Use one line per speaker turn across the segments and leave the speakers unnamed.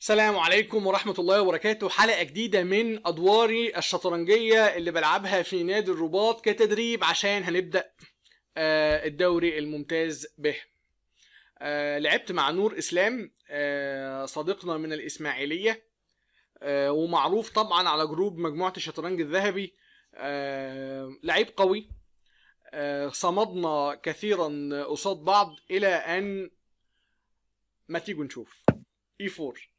السلام عليكم ورحمة الله وبركاته حلقة جديدة من أدواري الشطرنجية اللي بلعبها في نادي الرباط كتدريب عشان هنبدأ آه، الدوري الممتاز به آه، لعبت مع نور إسلام آه، صديقنا من الإسماعيلية ومعروف طبعا على جروب مجموعة الشطرنج الذهبي لعيب قوي صمدنا كثيرا قصاد بعض إلى أن ما تيجوا نشوف e 4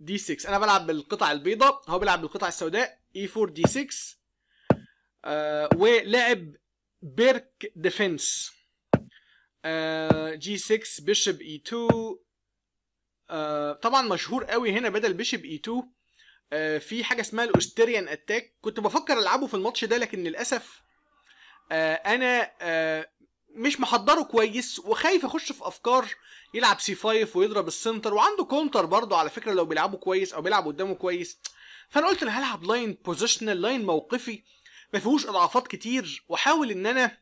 دي 6 انا بلعب بالقطع البيضاء هو بيلعب بالقطع السوداء اي 4 دي 6 ولعب بيرك ديفنس جي 6 بيشب اي 2 طبعا مشهور قوي هنا بدل بيشب اي 2 في حاجه اسمها الاوستريان اتاك كنت بفكر العبه في الماتش ده لكن للاسف آه، انا آه، مش محضره كويس وخايف يخش في افكار يلعب سي 5 ويضرب السنتر وعنده كونتر برضه على فكره لو بيلعبه كويس او بيلعب قدامه كويس فانا قلت انا هلعب لاين بوزيشنال لاين موقفي ما فيهوش اضعافات كتير واحاول ان انا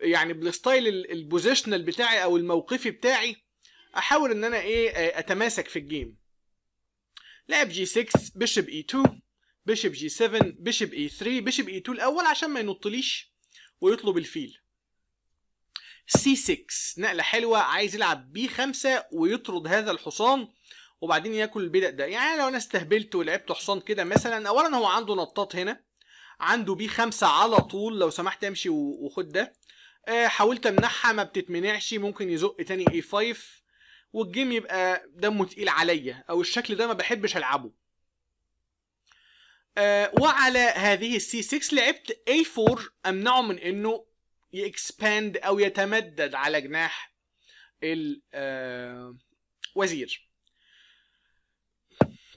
يعني بالستايل البوزيشنال بتاعي او الموقفي بتاعي احاول ان انا ايه اتماسك في الجيم لعب جي 6 بيشب اي 2 بيشب جي 7 بيشب اي 3 بيشب اي 2 الاول عشان ما ينطليش ويطلب الفيل سي 6 نقله حلوه عايز يلعب بي 5 ويطرد هذا الحصان وبعدين ياكل البيدق ده يعني لو انا استهبلت ولعبت حصان كده مثلا اولا هو عنده نطاط هنا عنده بي 5 على طول لو سمحت امشي وخد ده آه، حاولت امنعها ما بتتمنعش ممكن يزق تاني اي 5 والجيم يبقى دمه تقيل عليا او الشكل ده ما بحبش العبه آه، وعلى هذه السي 6 لعبت اي 4 امنعه من انه يكسباند او يتمدد على جناح الوزير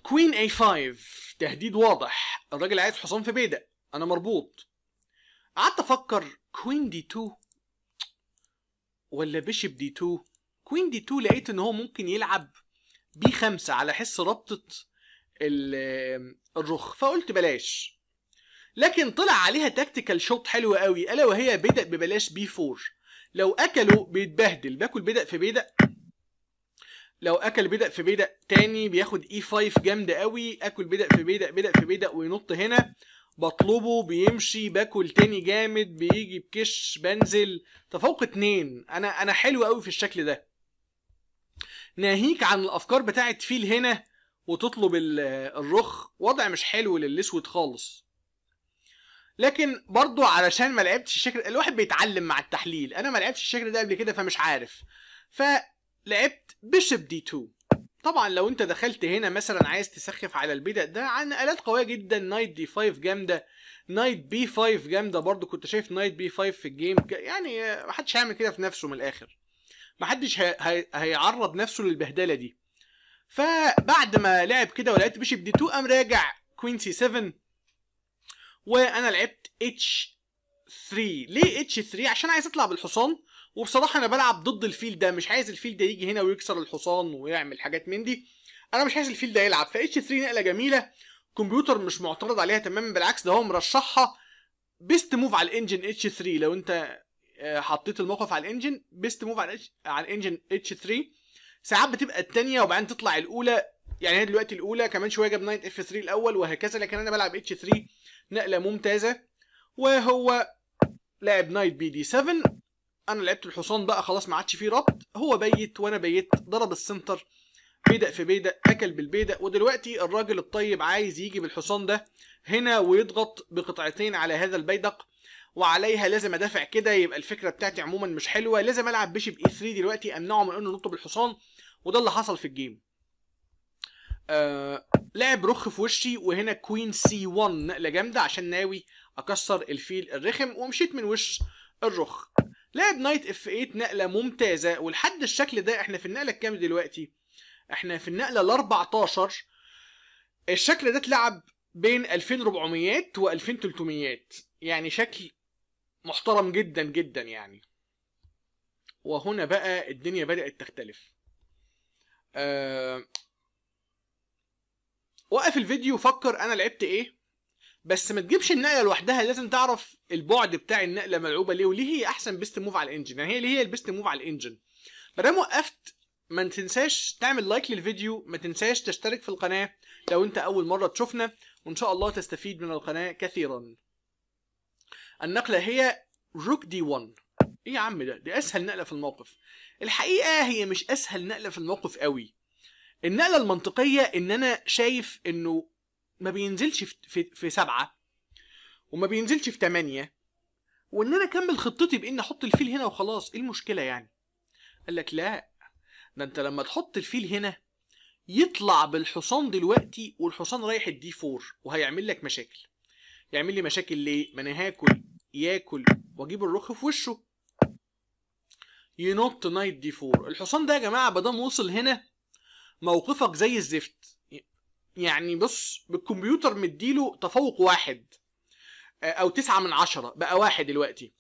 كوين اي 5 تهديد واضح الراجل عايز حصان في بيدق انا مربوط قعدت افكر كوين دي 2 ولا بيشب دي 2 كوين دي 2 لقيت ان هو ممكن يلعب بي 5 على حس ربطه آه، الرخ فقلت بلاش لكن طلع عليها تكتيكال شوت حلو قوي الا وهي بدأ ببلاش بي 4 لو اكله بيتبهدل باكل بدأ في بدأ لو اكل بدأ في بدأ تاني بياخد اي e 5 جامده قوي اكل بدأ في بدأ بدأ في بدأ وينط هنا بطلبه بيمشي باكل تاني جامد بيجي بكش بنزل تفوق اتنين انا انا حلو قوي في الشكل ده ناهيك عن الافكار بتاعت فيل هنا وتطلب الرخ وضع مش حلو للاسود خالص لكن برضو علشان ما لعبتش الشكل الواحد بيتعلم مع التحليل انا ما لعبتش الشكل ده قبل كده فمش عارف فلعبت بيشب دي 2 طبعا لو انت دخلت هنا مثلا عايز تسخف على البدا ده عن الات قويه جدا نايت دي 5 جامده نايت بي 5 جامده برضو كنت شايف نايت بي 5 في الجيم يعني محدش هيعمل كده في نفسه من الاخر محدش هيعرض نفسه للبهدله دي فبعد ما لعب كده ولقيت بيشب دي 2 قام راجع كوين سي 7 وانا لعبت اتش 3 ليه اتش 3 عشان عايز اطلع بالحصان وبصراحه انا بلعب ضد الفيل ده مش عايز الفيل ده يجي هنا ويكسر الحصان ويعمل حاجات من دي انا مش عايز الفيل ده يلعب فاتش 3 نقله جميله كمبيوتر مش معترض عليها تماما بالعكس ده هو مرشحها بيست موف على الانجن اتش 3 لو انت آه، حطيت الموقف على الانجن بيست موف على الانجن على الانجن اتش 3 ساعات بتبقى الثانيه وبعدين تطلع الاولى يعني هي دلوقتي الاولى كمان شويه جاب نايت اف 3 الاول وهكذا لكن انا بلعب اتش 3 نقله ممتازه وهو لعب نايت بي دي 7 انا لعبت الحصان بقى خلاص ما عادش فيه ربط هو بيت وانا بيت ضرب السنتر بيدق في بيدق اكل بالبيدق ودلوقتي الراجل الطيب عايز يجي بالحصان ده هنا ويضغط بقطعتين على هذا البيدق وعليها لازم ادافع كده يبقى الفكره بتاعتي عموما مش حلوه لازم العب بشيب اي 3 دلوقتي امنعه من انه ينط بالحصان وده اللي حصل في الجيم آه، لعب رخ في وشي وهنا كوين سي 1 نقله جامده عشان ناوي اكسر الفيل الرخم ومشيت من وش الرخ لعب نايت اف 8 نقله ممتازه ولحد الشكل ده احنا في النقله الكام دلوقتي احنا في النقله ال 14 الشكل ده اتلعب بين 2400 و 2300 يعني شكل محترم جدا جدا يعني وهنا بقى الدنيا بدأت تختلف آه وقف الفيديو فكر انا لعبت ايه بس ما تجيبش النقله لوحدها لازم تعرف البعد بتاع النقله ملعوبه ليه وليه هي احسن بيست موف على الانجن يعني هي ليه هي البيست موف على الانجن ما دام وقفت ما تنساش تعمل لايك للفيديو ما تنساش تشترك في القناه لو انت اول مره تشوفنا وان شاء الله تستفيد من القناه كثيرا النقله هي روك دي 1 ايه يا عم ده دي اسهل نقله في الموقف الحقيقه هي مش اسهل نقله في الموقف قوي النقله المنطقيه ان انا شايف انه ما بينزلش في, في, في سبعه وما بينزلش في تمانية وان انا اكمل خطتي بإني احط الفيل هنا وخلاص ايه المشكله يعني قال لك لا ده انت لما تحط الفيل هنا يطلع بالحصان دلوقتي والحصان رايح الدي 4 وهيعمل لك مشاكل يعمل لي مشاكل ليه ما انا هاكل ياكل واجيب الرخ في وشه ينط نايت دي 4 الحصان ده يا جماعه ما دام وصل هنا موقفك زي الزفت يعني بص بالكمبيوتر مديله تفوق واحد آه، او تسعة من عشرة بقى واحد دلوقتي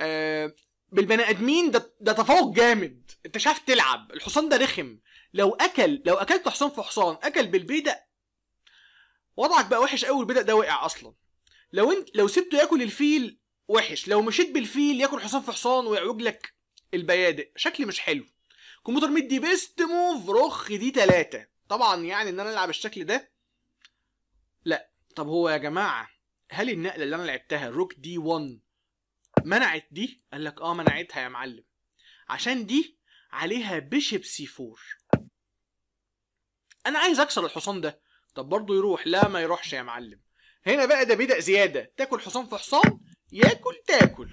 آه، بالبني ادمين ده ده تفوق جامد انت مش عارف تلعب الحصان ده رخم لو اكل لو اكلت حصان في حصان اكل بالبيدق وضعك بقى وحش قوي البدأ ده وقع اصلا لو انت لو سبته ياكل الفيل وحش لو مشيت بالفيل ياكل حصان في حصان ويعوج لك البيادق شكل مش حلو كمبيوتر ميد دي بيست موف رخ دي ثلاثة طبعا يعني ان انا العب الشكل ده لا طب هو يا جماعه هل النقله اللي انا لعبتها روك دي 1 منعت دي قال لك اه منعتها يا معلم عشان دي عليها بيشب سي 4 انا عايز اكسر الحصان ده طب برضه يروح لا ما يروحش يا معلم هنا بقى ده بدأ زياده تاكل حصان في حصان ياكل تاكل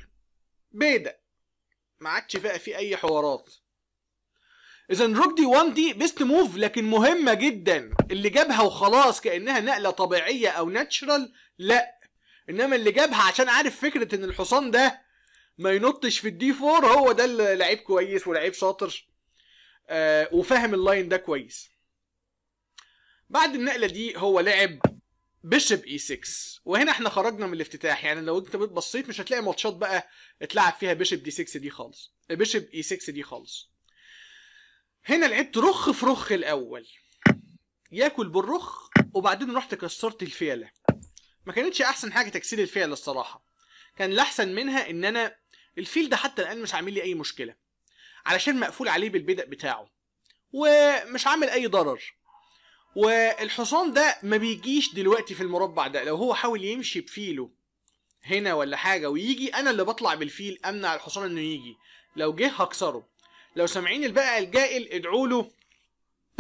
بدأ ما عادش بقى في اي حوارات اذا روك دي 1 دي بيست موف لكن مهمه جدا اللي جابها وخلاص كانها نقله طبيعيه او ناتشرال لا انما اللي جابها عشان عارف فكره ان الحصان ده ما ينطش في الدي 4 هو ده اللي لعيب كويس ولعيب شاطر آه وفاهم اللاين ده كويس بعد النقله دي هو لعب بيشب اي e 6 وهنا احنا خرجنا من الافتتاح يعني لو انت بصيت مش هتلاقي ماتشات بقى اتلعب فيها بيشب دي 6 دي خالص بيشب اي e 6 دي خالص هنا لعبت رخ في رخ الاول ياكل بالرخ وبعدين رحت كسرت الفيله ما كانتش احسن حاجه تكسير الفيله الصراحه كان الاحسن منها ان انا الفيل ده حتى الان مش عامل لي اي مشكله علشان مقفول عليه بالبدء بتاعه ومش عامل اي ضرر والحصان ده ما بيجيش دلوقتي في المربع ده لو هو حاول يمشي بفيله هنا ولا حاجه ويجي انا اللي بطلع بالفيل امنع الحصان انه يجي لو جه هكسره لو سامعين البقى الجائل ادعوا له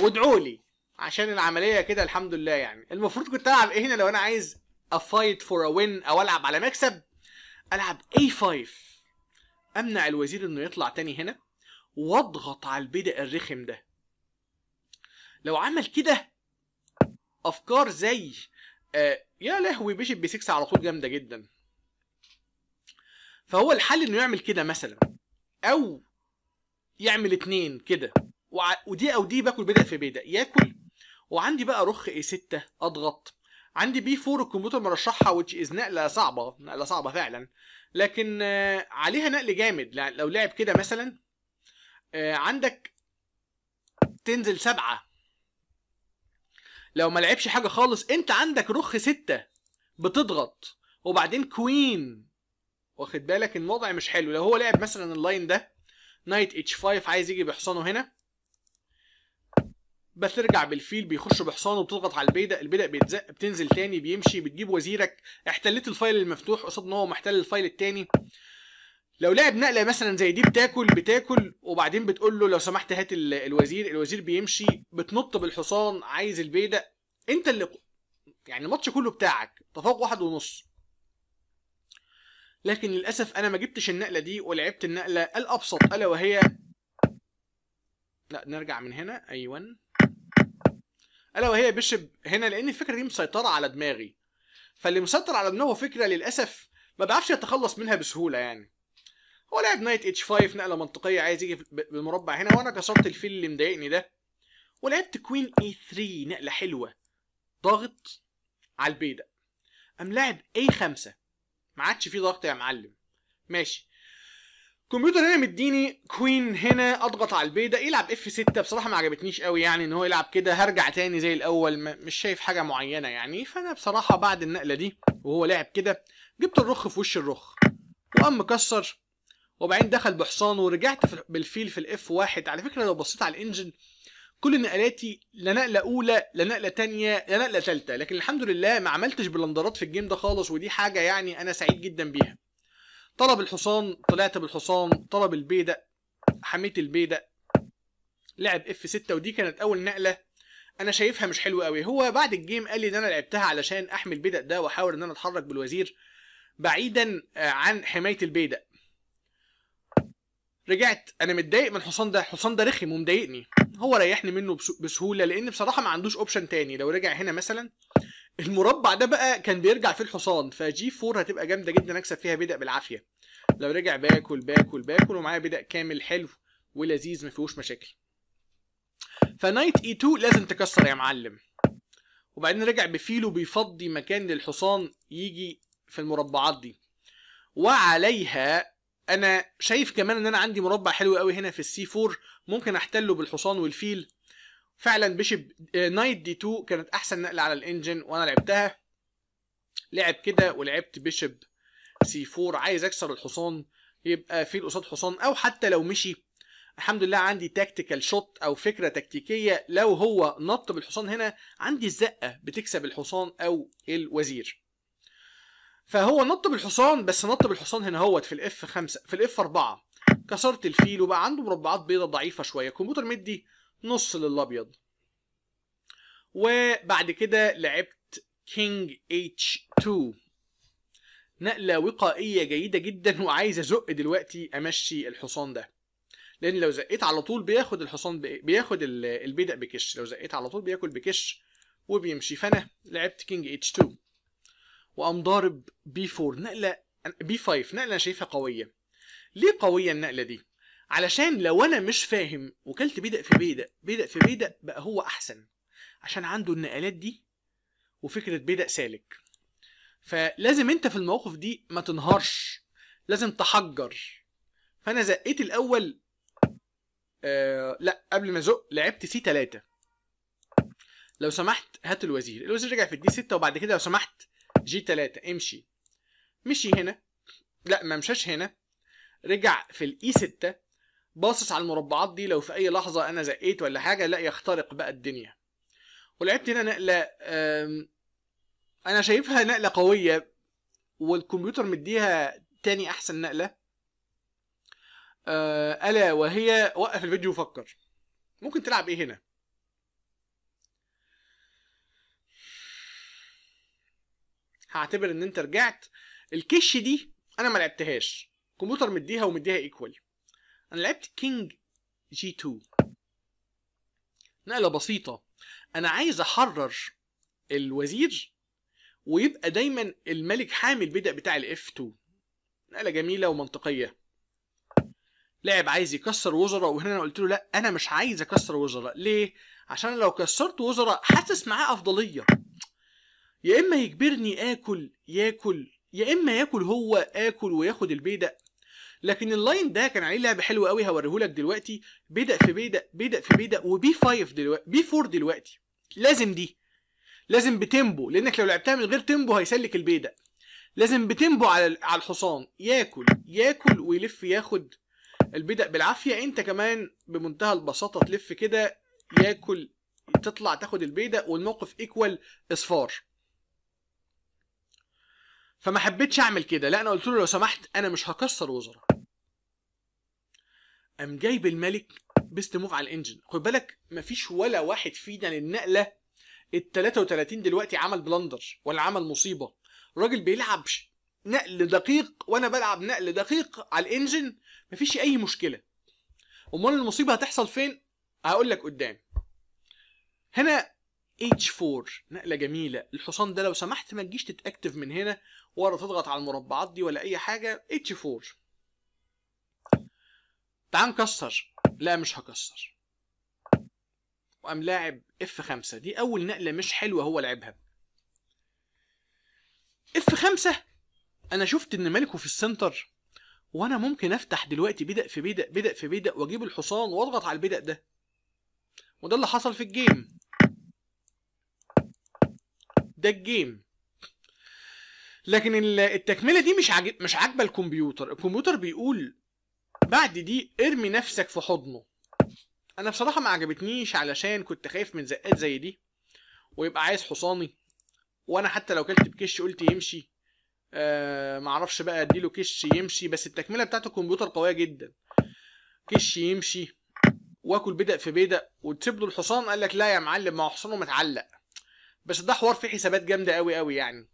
وادعوا لي عشان العمليه كده الحمد لله يعني المفروض كنت العب ايه هنا لو انا عايز افايت فور ا وين او العب على مكسب العب اي 5 امنع الوزير انه يطلع تاني هنا واضغط على البدء الرخم ده لو عمل كده افكار زي آه يا لهوي بيشب بي 6 على طول جامده جدا فهو الحل انه يعمل كده مثلا او يعمل اتنين كده وع... ودي او دي باكل بدا في بدا ياكل وعندي بقى رخ اي 6 اضغط عندي بي 4 الكمبيوتر مرشحها وتش از نقله صعبه نقله صعبه فعلا لكن آه، عليها نقل جامد لو لعب كده مثلا آه، عندك تنزل سبعة لو ما لعبش حاجة خالص انت عندك رخ ستة بتضغط وبعدين كوين واخد بالك الوضع مش حلو لو هو لعب مثلا اللاين ده نايت اتش 5 عايز يجي بحصانه هنا بترجع بالفيل بيخش بحصانه بتضغط على البيدق البيدق بيتزق بتنزل تاني بيمشي بتجيب وزيرك احتلت الفايل المفتوح قصاد ان هو محتل الفايل التاني لو لعب نقله مثلا زي دي بتاكل بتاكل وبعدين بتقول له لو سمحت هات الوزير الوزير بيمشي بتنط بالحصان عايز البيدق انت اللي يعني الماتش كله بتاعك تفوق واحد ونص لكن للاسف انا ما جبتش النقله دي ولعبت النقله الابسط الا وهي لا نرجع من هنا ايون الا وهي بيشب هنا لان الفكره دي مسيطره على دماغي فاللي مسيطر على دماغه فكره للاسف ما بعرفش يتخلص منها بسهوله يعني هو لعب نايت اتش 5 نقله منطقيه عايز يجي بالمربع هنا وانا كسرت الفيل اللي مضايقني ده ولعبت كوين اي 3 نقله حلوه ضاغط على البيدق قام لاعب اي 5 ما عادش في ضغط يا معلم ماشي الكمبيوتر هنا مديني كوين هنا اضغط على ده يلعب اف 6 بصراحه ما عجبتنيش قوي يعني ان هو يلعب كده هرجع تاني زي الاول مش شايف حاجه معينه يعني فانا بصراحه بعد النقله دي وهو لعب كده جبت الرخ في وش الرخ وقام مكسر وبعدين دخل بحصان ورجعت بالفيل في الاف 1 على فكره لو بصيت على الانجن كل نقلاتي لا نقله اولى لا نقله لنقلة لا نقله لكن الحمد لله ما عملتش بلندرات في الجيم ده خالص ودي حاجه يعني انا سعيد جدا بيها طلب الحصان طلعت بالحصان طلب البيدق حميت البيدق لعب اف 6 ودي كانت اول نقله انا شايفها مش حلوه أوي هو بعد الجيم قال لي ان انا لعبتها علشان احمي البيدق ده واحاول ان انا اتحرك بالوزير بعيدا عن حمايه البيدق رجعت انا متضايق من حصان ده حصان ده رخم ومضايقني هو ريحني منه بسهوله لان بصراحه ما عندوش اوبشن تاني لو رجع هنا مثلا المربع ده بقى كان بيرجع فيه الحصان فجي 4 هتبقى جامده جدا اكسب فيها بدأ بالعافيه لو رجع باكل باكل باكل ومعايا بدأ كامل حلو ولذيذ ما فيهوش مشاكل فنايت اي 2 لازم تكسر يا معلم وبعدين رجع بفيلو بيفضي مكان للحصان يجي في المربعات دي وعليها انا شايف كمان ان انا عندي مربع حلو قوي هنا في السي 4 ممكن احتله بالحصان والفيل فعلا بيشب آه، نايت دي 2 كانت احسن نقله على الانجن وانا لعبتها لعب كده ولعبت بيشب سي 4 عايز اكسر الحصان يبقى فيل قصاد حصان او حتى لو مشي الحمد لله عندي تكتيكال شوت او فكره تكتيكيه لو هو نط بالحصان هنا عندي الزقه بتكسب الحصان او الوزير فهو نط بالحصان بس نط بالحصان هنا هوت في الاف 5 في الاف 4 كسرت الفيل وبقى عنده مربعات بيضة ضعيفة شوية الكمبيوتر مدي نص للابيض وبعد كده لعبت كينج اتش 2 نقلة وقائية جيدة جدا وعايز ازق دلوقتي امشي الحصان ده لان لو زقيت على طول بياخد الحصان بياخد البيدق بكش لو زقيت على طول بياكل بكش وبيمشي فانا لعبت كينج اتش 2 وقام ضارب بي 4 نقله بي 5 نقله انا شايفها قويه ليه قويه النقله دي علشان لو انا مش فاهم وكلت بيدق في بيدق بيدق في بيدق بقى هو احسن عشان عنده النقلات دي وفكره بيدق سالك فلازم انت في المواقف دي ما تنهارش لازم تحجر فانا زقيت الاول آه لا قبل ما ازق لعبت سي 3 لو سمحت هات الوزير الوزير رجع في الدي 6 وبعد كده لو سمحت جي 3 امشي مشي هنا لا ما مشاش هنا رجع في الاي 6 e باصص على المربعات دي لو في اي لحظه انا زقيت ولا حاجه لا يخترق بقى الدنيا ولعبت هنا نقله انا شايفها نقله قويه والكمبيوتر مديها تاني احسن نقله آه، الا وهي وقف الفيديو وفكر ممكن تلعب ايه هنا هعتبر ان انت رجعت الكش دي انا ما لعبتهاش الكمبيوتر مديها ومديها ايكوال انا لعبت كينج جي 2 نقله بسيطه انا عايز احرر الوزير ويبقى دايما الملك حامي البدء بتاع الاف 2 نقله جميله ومنطقيه لاعب عايز يكسر وزراء وهنا انا قلت له لا انا مش عايز اكسر وزراء ليه عشان لو كسرت وزراء حاسس معاه افضليه يا اما يجبرني اكل ياكل يا اما ياكل هو اكل وياخد البيدق لكن اللاين ده كان عليه لعب حلو قوي هوريهولك دلوقتي بيدق في بيدق بيدق في بيدق وبي 5 دلوقتي بي 4 دلوقتي لازم دي لازم بتمبو لانك لو لعبتها من غير تمبو هيسلك البيدق لازم بتمبو على على الحصان ياكل ياكل ويلف ياخد البيدق بالعافية انت كمان بمنتهى البساطة تلف كده ياكل تطلع تاخد البيدق والموقف ايكوال اصفار فما حبيتش اعمل كده لا انا قلت له لو سمحت انا مش هكسر وزراء قام جايب الملك بيست موف على الانجن خد بالك مفيش ولا واحد فينا للنقله ال 33 دلوقتي عمل بلندر ولا عمل مصيبه الراجل بيلعب نقل دقيق وانا بلعب نقل دقيق على الانجن مفيش اي مشكله امال المصيبه هتحصل فين هقول لك قدام هنا H4 نقلة جميلة الحصان ده لو سمحت ما تجيش تتأكتف من هنا ولا تضغط على المربعات دي ولا اي حاجه اتش 4 تعال نكسر لا مش هكسر وقام لاعب اف 5 دي اول نقله مش حلوه هو لعبها اف 5 انا شفت ان ملكه في السنتر وانا ممكن افتح دلوقتي بدأ في بدأ بدأ في بدأ واجيب الحصان واضغط على البدأ ده وده اللي حصل في الجيم ده الجيم لكن التكمله دي مش عجب مش عاجبه الكمبيوتر الكمبيوتر بيقول بعد دي ارمي نفسك في حضنه انا بصراحه ما عجبتنيش علشان كنت خايف من زقات زي دي ويبقى عايز حصاني وانا حتى لو كلت بكش قلت يمشي آه معرفش بقى اديله كش يمشي بس التكمله بتاعت الكمبيوتر قويه جدا كش يمشي واكل بدأ في بدأ وتسيب له الحصان قال لك لا يا معلم ما هو حصانه متعلق بس ده حوار فيه حسابات جامده قوي قوي يعني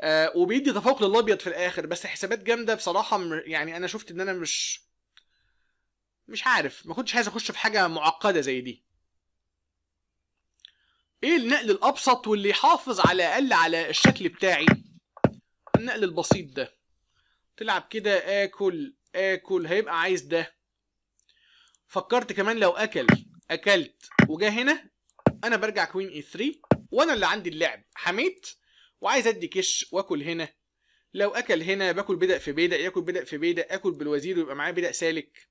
آه وبيدي تفوق للابيض في الاخر بس حسابات جامده بصراحه يعني انا شفت ان انا مش مش عارف ما كنتش عايز اخش في حاجه معقده زي دي ايه النقل الابسط واللي يحافظ على الاقل على الشكل بتاعي النقل البسيط ده تلعب كده اكل اكل هيبقى عايز ده فكرت كمان لو اكل اكلت وجا هنا انا برجع كوين اي 3 وانا اللي عندي اللعب حميت وعايز ادي كش واكل هنا لو اكل هنا باكل بدأ في بيدق ياكل بدأ في بيدق اكل بالوزير ويبقى معايا بدأ سالك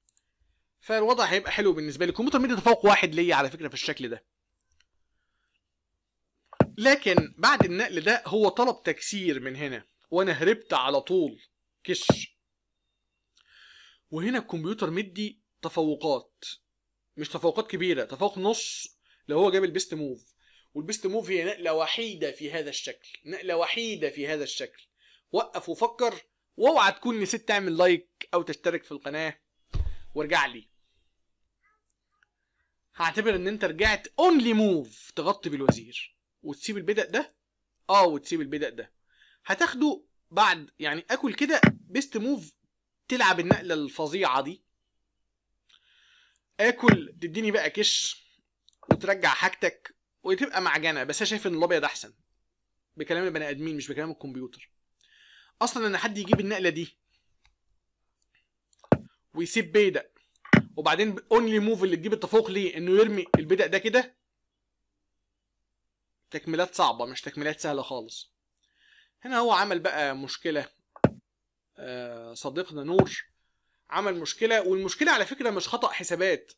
فالوضع هيبقى حلو بالنسبه لي الكمبيوتر مدي تفوق واحد ليا على فكره في الشكل ده لكن بعد النقل ده هو طلب تكسير من هنا وانا هربت على طول كش وهنا الكمبيوتر مدي تفوقات مش تفوقات كبيره تفوق نص لو هو جاب البيست موف والبيست موف هي نقله وحيده في هذا الشكل نقله وحيده في هذا الشكل وقف وفكر واوعى تكون نسيت تعمل لايك او تشترك في القناه وارجع لي هعتبر ان انت رجعت اونلي موف تغطي بالوزير وتسيب البدأ ده اه وتسيب البدأ ده هتاخده بعد يعني اكل كده بيست موف تلعب النقله الفظيعه دي اكل تديني بقى كش وترجع حاجتك وتبقى معجنه بس انا شايف ان الابيض احسن بكلام البني ادمين مش بكلام الكمبيوتر اصلا ان حد يجيب النقله دي ويسيب بيدق وبعدين اونلي موف اللي تجيب التفوق ليه انه يرمي البدق ده كده تكميلات صعبه مش تكميلات سهله خالص هنا هو عمل بقى مشكله آه، صديقنا نور عمل مشكله والمشكله على فكره مش خطا حسابات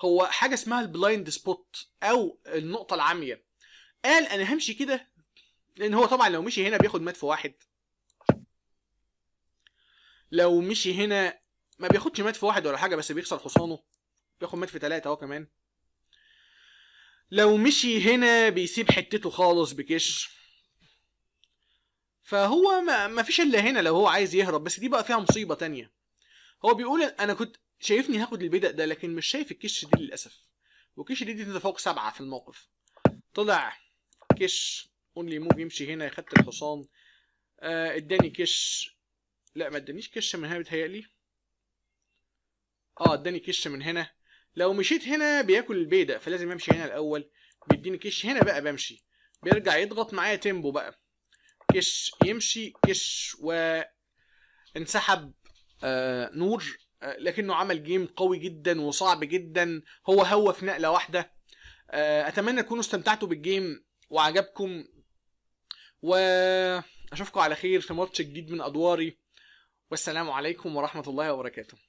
هو حاجه اسمها البلايند سبوت او النقطه العاميه قال انا همشي كده لان هو طبعا لو مشي هنا بياخد مات في واحد لو مشي هنا ما بياخدش مات في واحد ولا حاجه بس بيخسر حصانه بياخد مات في ثلاثه اهو كمان لو مشي هنا بيسيب حتته خالص بكش فهو ما فيش الا هنا لو هو عايز يهرب بس دي بقى فيها مصيبه تانية هو بيقول انا كنت شايفني هاخد البيدق ده لكن مش شايف الكش دي للأسف وكش دي تتفوق سبعة في الموقف طلع كش اونلي موف يمشي هنا خدت الحصان آه اداني كش لا ما ادانيش كش من هنا بيتهيألي اه اداني كش من هنا لو مشيت هنا بياكل البيدق فلازم امشي هنا الاول بيديني كش هنا بقى بمشي بيرجع يضغط معايا تيمبو بقى كش يمشي كش وانسحب آه نور آه، لكنه عمل جيم قوي جدا وصعب جدا هو هو في نقله واحده آه، اتمنى تكونوا استمتعتوا بالجيم وعجبكم واشوفكم على خير في ماتش جديد من ادواري والسلام عليكم ورحمه الله وبركاته